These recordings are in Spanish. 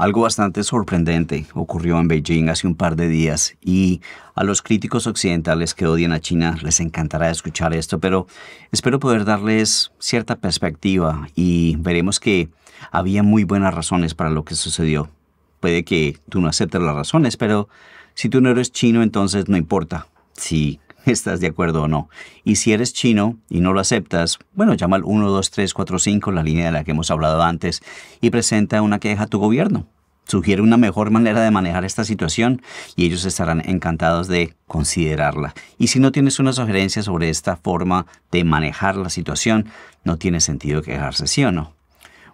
Algo bastante sorprendente ocurrió en Beijing hace un par de días y a los críticos occidentales que odian a China les encantará escuchar esto, pero espero poder darles cierta perspectiva y veremos que había muy buenas razones para lo que sucedió. Puede que tú no aceptes las razones, pero si tú no eres chino entonces no importa. Si estás de acuerdo o no. Y si eres chino y no lo aceptas, bueno, llama al 12345, la línea de la que hemos hablado antes, y presenta una queja a tu gobierno. Sugiere una mejor manera de manejar esta situación y ellos estarán encantados de considerarla. Y si no tienes una sugerencia sobre esta forma de manejar la situación, no tiene sentido quejarse, ¿sí o no?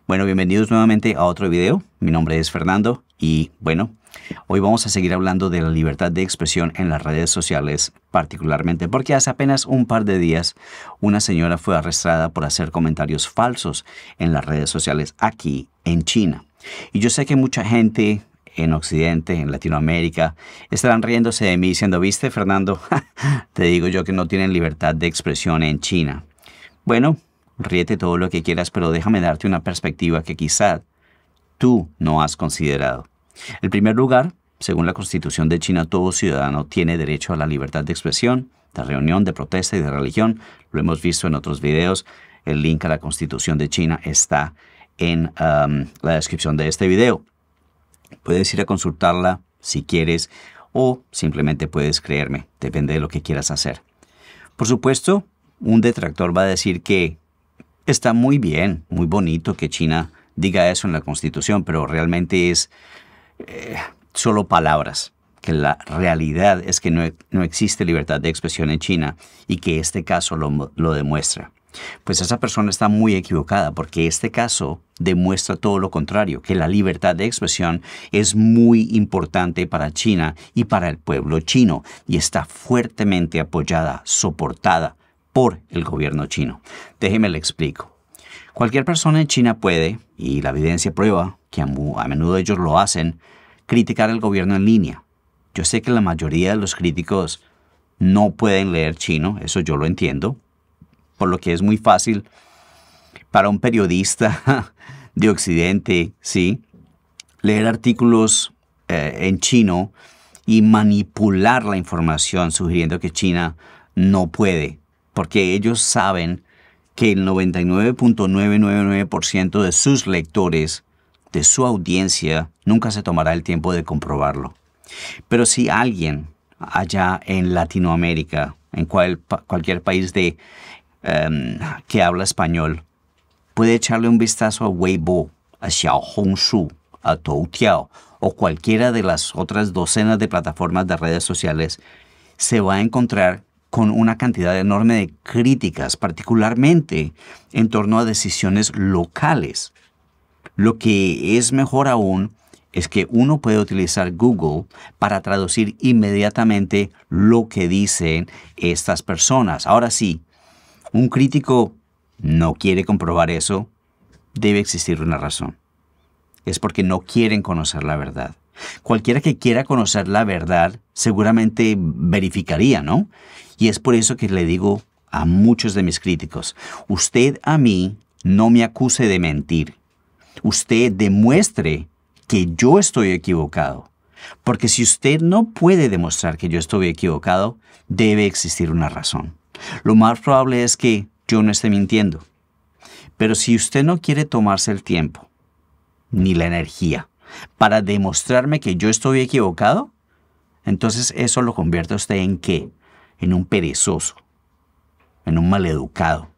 Bueno, bienvenidos nuevamente a otro video. Mi nombre es Fernando y bueno, Hoy vamos a seguir hablando de la libertad de expresión en las redes sociales, particularmente porque hace apenas un par de días una señora fue arrestada por hacer comentarios falsos en las redes sociales aquí en China. Y yo sé que mucha gente en Occidente, en Latinoamérica, estarán riéndose de mí diciendo, viste Fernando, te digo yo que no tienen libertad de expresión en China. Bueno, ríete todo lo que quieras, pero déjame darte una perspectiva que quizá tú no has considerado. En primer lugar, según la Constitución de China, todo ciudadano tiene derecho a la libertad de expresión, de reunión, de protesta y de religión. Lo hemos visto en otros videos. El link a la Constitución de China está en um, la descripción de este video. Puedes ir a consultarla si quieres o simplemente puedes creerme, depende de lo que quieras hacer. Por supuesto, un detractor va a decir que está muy bien, muy bonito que China diga eso en la Constitución, pero realmente es eh, solo palabras, que la realidad es que no, existe libertad de expresión en China y que este caso lo, lo demuestra. Pues esa persona está muy equivocada porque este caso demuestra todo lo contrario, que la libertad de expresión es muy importante para China y para el pueblo chino y está fuertemente apoyada, soportada por el gobierno chino. Déjeme le explico. Cualquier persona en China puede, y la evidencia prueba que a, menudo ellos lo hacen, criticar el gobierno en línea. Yo sé que la mayoría de los críticos no pueden leer chino, eso yo lo entiendo, por lo que es muy fácil para un periodista de Occidente, ¿sí? Leer artículos eh, en chino y manipular la información sugiriendo que China no puede, porque ellos saben que el 99.999% de sus lectores, de su audiencia, nunca se tomará el tiempo de comprobarlo. Pero si alguien allá en Latinoamérica, en cualquier país de, em, que habla español, puede echarle un vistazo a Weibo, a Xiaohongshu, a Toutiao o cualquiera de las otras docenas de plataformas de redes sociales, se va a encontrar con una cantidad enorme de críticas, particularmente en torno a decisiones locales. Lo que es mejor aún es que uno puede utilizar Google para traducir inmediatamente lo que dicen estas personas. Ahora sí, un crítico no quiere comprobar eso, debe existir una razón. Es porque no quieren conocer la verdad. Cualquiera que quiera conocer la verdad seguramente verificaría, ¿no? Y es por eso que le digo a muchos de mis críticos, usted a mí no me acuse de mentir. Usted demuestre que yo estoy equivocado. Porque si usted no puede demostrar que yo estoy equivocado, debe existir una razón. Lo más probable es que yo no esté mintiendo. Pero si usted no quiere tomarse el tiempo, ni la energía, para demostrarme que yo estoy equivocado, entonces eso lo convierte a usted en qué? En un perezoso, en un maleducado.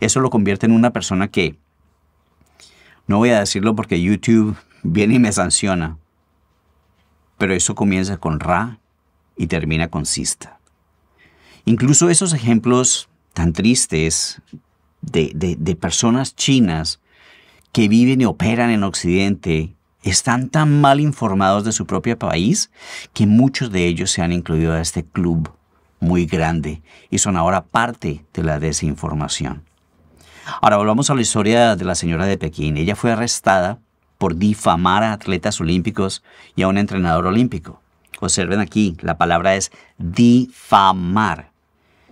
Eso lo convierte en una persona que, no voy a decirlo porque YouTube viene y me sanciona, pero eso comienza con Ra y termina con Sista. Incluso esos ejemplos tan tristes de personas chinas que viven y operan en Occidente están tan mal informados de su propio país que muchos de ellos se han incluido a este club muy grande y son ahora parte de la desinformación. Ahora volvamos a la historia de la señora de Pekín. Ella fue arrestada por difamar a atletas olímpicos y a un entrenador olímpico. Observen aquí, la palabra es difamar.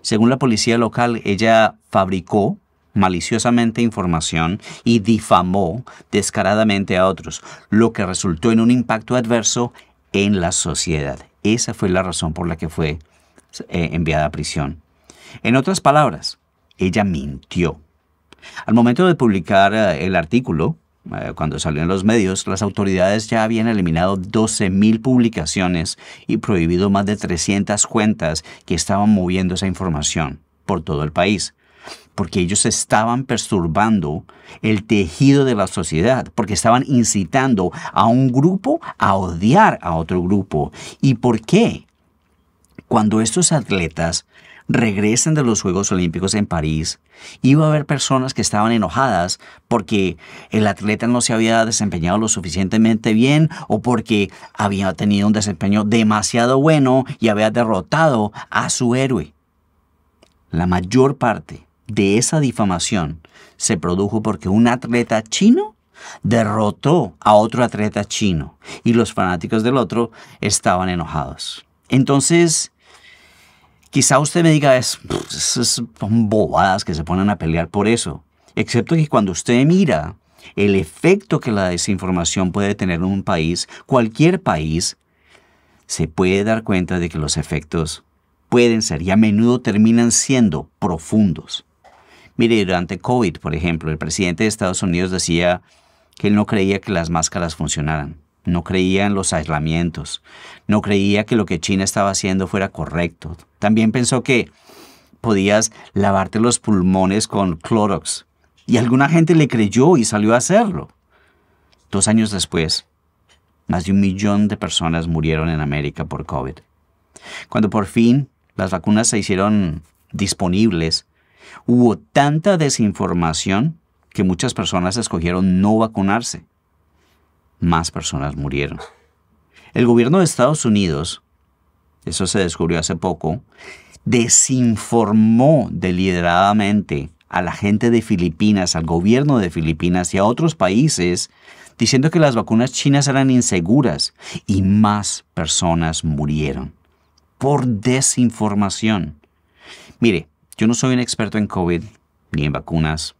Según la policía local, ella fabricó maliciosamente información y difamó descaradamente a otros, lo que resultó en un impacto adverso en la sociedad. Esa fue la razón por la que fue eh, enviada a prisión. En otras palabras, ella mintió. Al momento de publicar eh, el artículo, eh, cuando salió en los medios, las autoridades ya habían eliminado 12.000 publicaciones y prohibido más de 300 cuentas que estaban moviendo esa información por todo el país porque ellos estaban perturbando el tejido de la sociedad, porque estaban incitando a un grupo a odiar a otro grupo. ¿Y por qué? Cuando estos atletas regresan de los Juegos Olímpicos en París, iba a haber personas que estaban enojadas porque el atleta no se había desempeñado lo suficientemente bien o porque había tenido un desempeño demasiado bueno y había derrotado a su héroe. La mayor parte de esa difamación se produjo porque un atleta chino derrotó a otro atleta chino y los fanáticos del otro estaban enojados. Entonces, quizá usted me diga, son bobadas que se ponen a pelear por eso, excepto que cuando usted mira el efecto que la desinformación puede tener en un país, cualquier país, se puede dar cuenta de que los efectos pueden ser y a menudo terminan siendo profundos. Mire, durante COVID, por ejemplo, el presidente de Estados Unidos decía que él no creía que las máscaras funcionaran, no creía en los aislamientos, no creía que lo que China estaba haciendo fuera correcto. También pensó que podías lavarte los pulmones con Clorox. Y alguna gente le creyó y salió a hacerlo. Dos años después, más de un millón de personas murieron en América por COVID. Cuando por fin las vacunas se hicieron disponibles, Hubo tanta desinformación que muchas personas escogieron no vacunarse. Más personas murieron. El gobierno de Estados Unidos, eso se descubrió hace poco, desinformó deliberadamente a la gente de Filipinas, al gobierno de Filipinas y a otros países, diciendo que las vacunas chinas eran inseguras y más personas murieron por desinformación. Mire, yo no soy un experto en COVID ni en vacunas.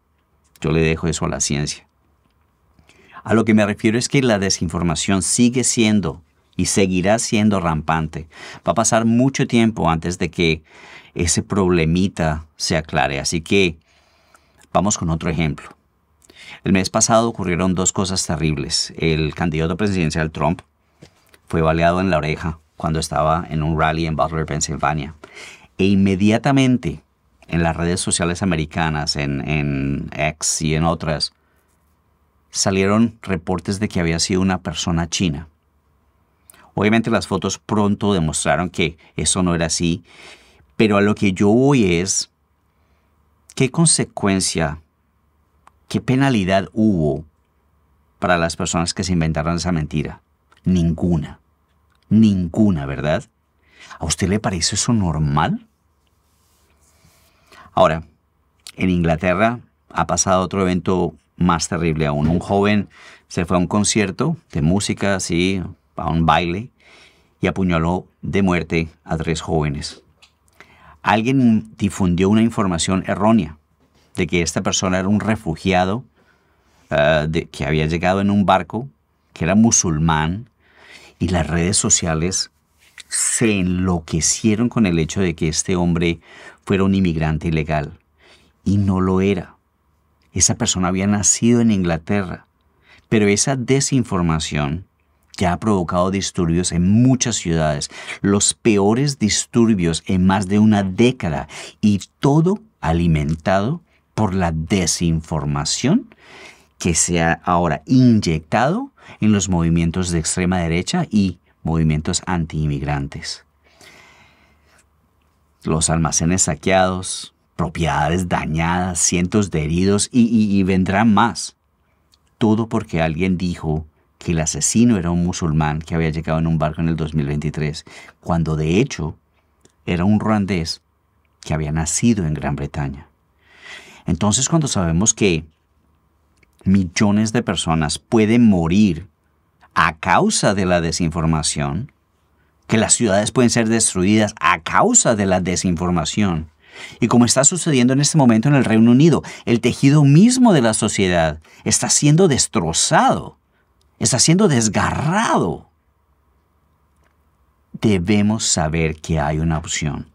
Yo le dejo eso a la ciencia. A lo que me refiero es que la desinformación sigue siendo y seguirá siendo rampante. Va a pasar mucho tiempo antes de que ese problemita se aclare. Así que vamos con otro ejemplo. El mes pasado ocurrieron dos cosas terribles. El candidato presidencial Trump fue baleado en la oreja cuando estaba en un rally en Butler, Pensilvania. E inmediatamente en las redes sociales americanas, en, X y en otras, salieron reportes de que había sido una persona china. Obviamente las fotos pronto demostraron que eso no era así, pero a lo que yo voy es, ¿qué consecuencia, qué penalidad hubo para las personas que se inventaron esa mentira? Ninguna. Ninguna, ¿verdad? ¿A usted le parece eso normal? Ahora, en Inglaterra ha pasado otro evento más terrible aún. Un joven se fue a un concierto de música, así, a un baile, y apuñaló de muerte a tres jóvenes. Alguien difundió una información errónea de que esta persona era un refugiado eh, que había llegado en un barco, que era musulmán, y las redes sociales se enloquecieron con el hecho de que este hombre fuera un inmigrante ilegal. Y no lo era. Esa persona había nacido en Inglaterra. Pero esa desinformación ya ha provocado disturbios en muchas ciudades, los peores disturbios en más de una década, y todo alimentado por la desinformación que se ha ahora inyectado en los movimientos de extrema derecha y movimientos anti-inmigrantes los almacenes saqueados, propiedades dañadas, cientos de heridos y, vendrán más. Todo porque alguien dijo que el asesino era un musulmán que había llegado en un barco en el 2023, cuando de hecho era un ruandés que había nacido en Gran Bretaña. Entonces cuando sabemos que millones de personas pueden morir a causa de la desinformación, que las ciudades pueden ser destruidas causa de la desinformación. Y como está sucediendo en este momento en el Reino Unido, el tejido mismo de la sociedad está siendo destrozado, está siendo desgarrado. Debemos saber que hay una opción.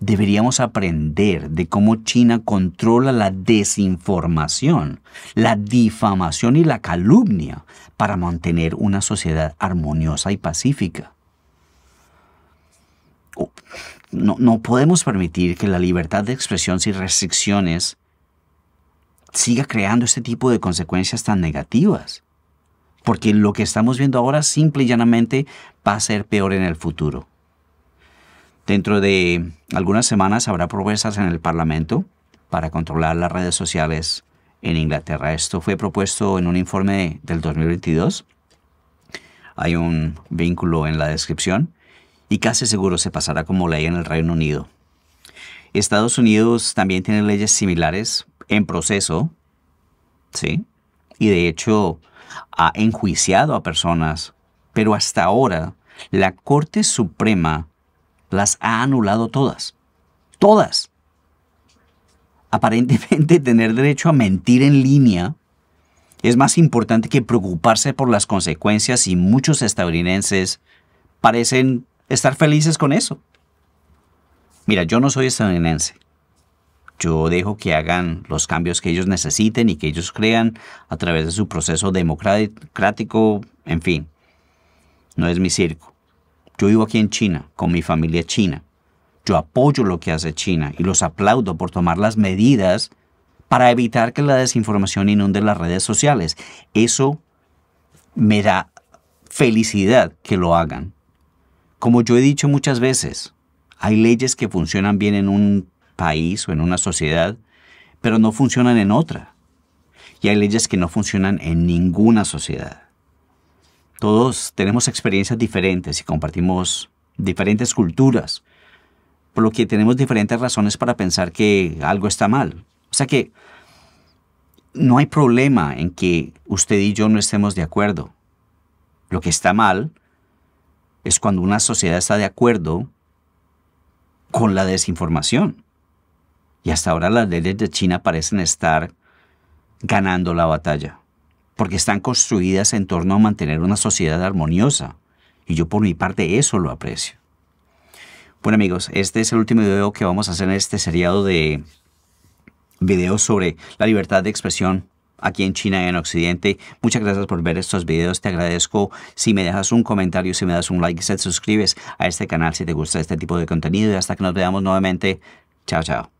Deberíamos aprender de cómo China controla la desinformación, la difamación y la calumnia para mantener una sociedad armoniosa y pacífica no, no podemos permitir que la libertad de expresión sin restricciones siga creando este tipo de consecuencias tan negativas. Porque lo que estamos viendo ahora simple y llanamente va a ser peor en el futuro. Dentro de algunas semanas habrá propuestas en el Parlamento para controlar las redes sociales en Inglaterra. Esto fue propuesto en un informe del 2022. Hay un vínculo en la descripción y casi seguro se pasará como ley en el Reino Unido. Estados Unidos también tiene leyes similares en proceso, ¿sí? Y de hecho ha enjuiciado a personas, pero hasta ahora la Corte Suprema las ha anulado todas. Todas. Aparentemente tener derecho a mentir en línea es más importante que preocuparse por las consecuencias y muchos estadounidenses parecen estar felices con eso. Mira, yo no soy estadounidense. Yo dejo que hagan los cambios que ellos necesiten y que ellos crean a través de su proceso democrático, en fin. No es mi circo. Yo vivo aquí en China, con mi familia china. Yo apoyo lo que hace China y los aplaudo por tomar las medidas para evitar que la desinformación inunde las redes sociales. Eso me da felicidad que lo hagan. Como yo he dicho muchas veces, hay leyes que funcionan bien en un país o en una sociedad, pero no funcionan en otra. Y hay leyes que no funcionan en ninguna sociedad. Todos tenemos experiencias diferentes y compartimos diferentes culturas, por lo que tenemos diferentes razones para pensar que algo está mal. O sea que no hay problema en que usted y yo no estemos de acuerdo. Lo que está mal es cuando una sociedad está de acuerdo con la desinformación. Y hasta ahora las leyes de China parecen estar ganando la batalla, porque están construidas en torno a mantener una sociedad armoniosa. Y yo por mi parte eso lo aprecio. Bueno amigos, este es el último video que vamos a hacer en este seriado de videos sobre la libertad de expresión aquí en China y en Occidente. Muchas gracias por ver estos videos. Te agradezco si me dejas un comentario, si me das un like, si te suscribes a este canal si te gusta este tipo de contenido. Y hasta que nos veamos nuevamente. Chao, chao.